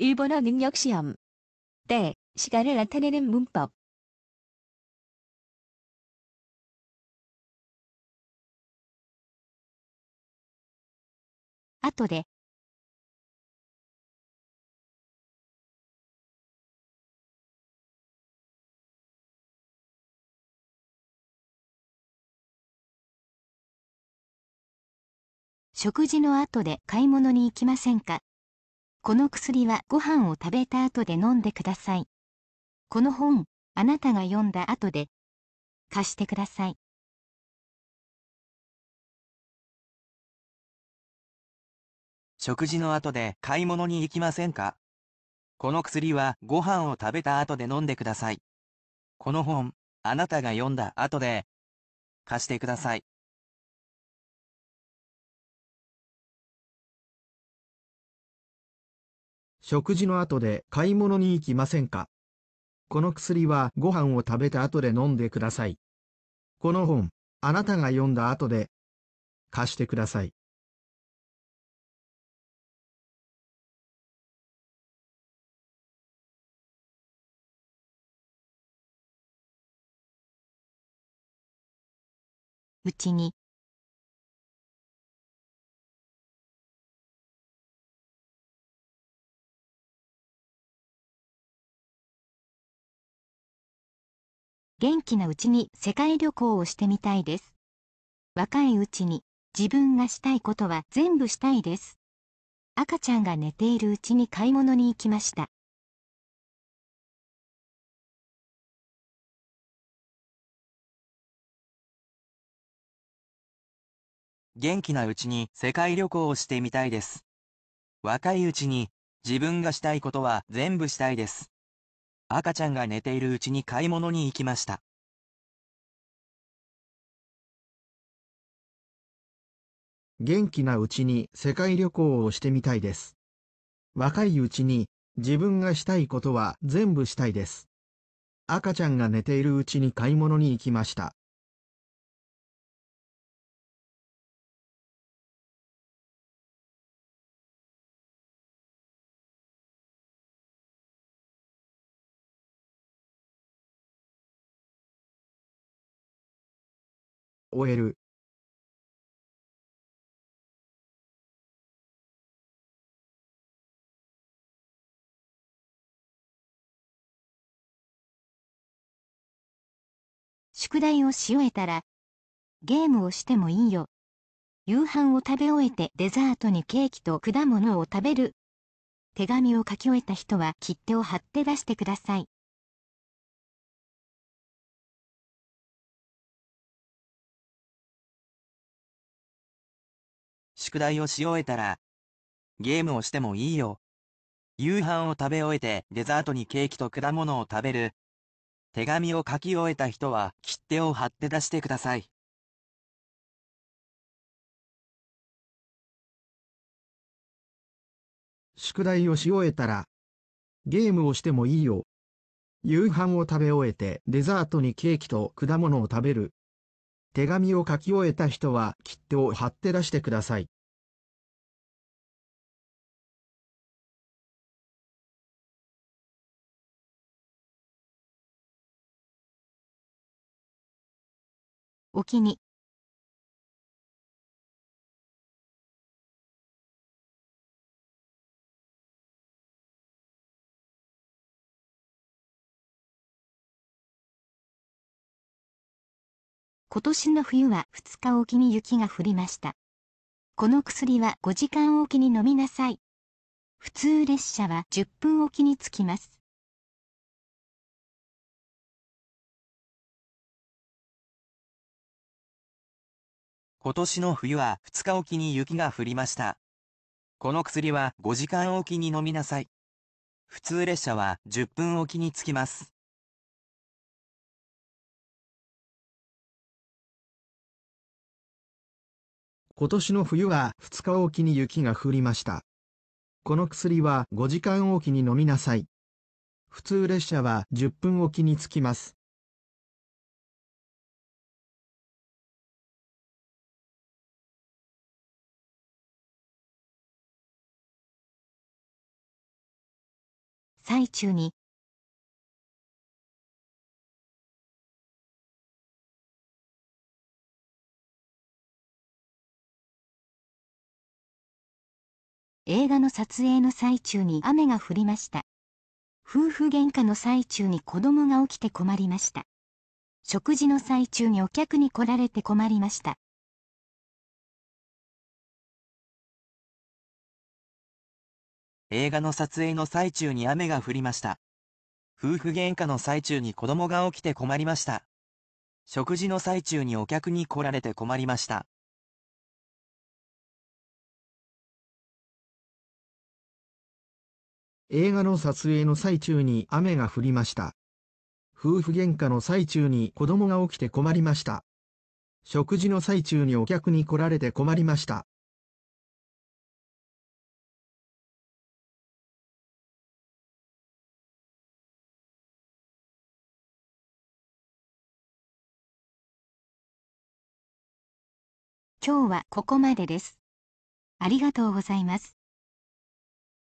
일본어능력시험때시간을나타내는문법아토데食事の後で買い物に行きませんかこの薬はご飯を食べた後で飲んでください。この本、あなたが読んだ後で、貸してください。食事の後で買い物に行きませんかこの薬はご飯を食べた後で飲んでください。この本、あなたが読んだ後で、貸してください。食事の後で買い物に行きませんかこの薬はご飯を食べた後で飲んでください。この本、あなたが読んだ後で貸してください。うちに元気なうちに世界旅行をしてみたいです。若いうちに自分がしたいことは全部したいです。赤ちゃんが寝ているうちに買い物に行きました。元気なうちに世界旅行をしてみたいです。若いうちに自分がしたいことは全部したいです。赤ちゃんが寝ているうちに買い物に行きました。元気なうちに世界旅行をしてみたいです。若いうちに自分がしたいことは全部したいです。赤ちゃんが寝ているうちに買い物に行きました。終える宿題をし終えたら、ゲームをしてもいいよ。夕飯を食べ終えてデザートにケーキと果物を食べる。手紙を書き終えた人は切手を貼って出してください。宿題をし終えたら、ゲームをしてもいいよ。夕飯を食べ終えてデザートにケーキと果物を食べる。手紙を書き終えた人は切手を貼って出してください。宿題をし終えたら、ゲームをしてもいいよ。夕飯を食べ終えてデザートにケーキと果物を食べる。手紙を書き終えた人は切手を貼って出してください。お沖に今年の冬は2日おきに雪が降りました。この薬は5時間おきに飲みなさい。普通列車は10分おきに着きます。今年の冬は2日おきに雪が降りました。この薬は5時間おきに飲みなさい。普通列車は10分おきに着きます。今年の冬は2日おきに雪が降りました。この薬は5時間おきに飲みなさい。普通列車は10分おきに着きます。最中に映画の撮影の最中に雨が降りました夫婦喧嘩の最中に子供が起きて困りました食事の最中にお客に来られて困りました映画の撮影の最中に雨が降りました。夫婦喧嘩の最中に子供が起きて困りました。食事の最中にお客に来られて困りました。映画の撮影の最中に雨が降りました。夫婦喧嘩の最中に子供が起きて困りました。食事の最中にお客に来られて困りました。今日はここまでです。ありがとうございます。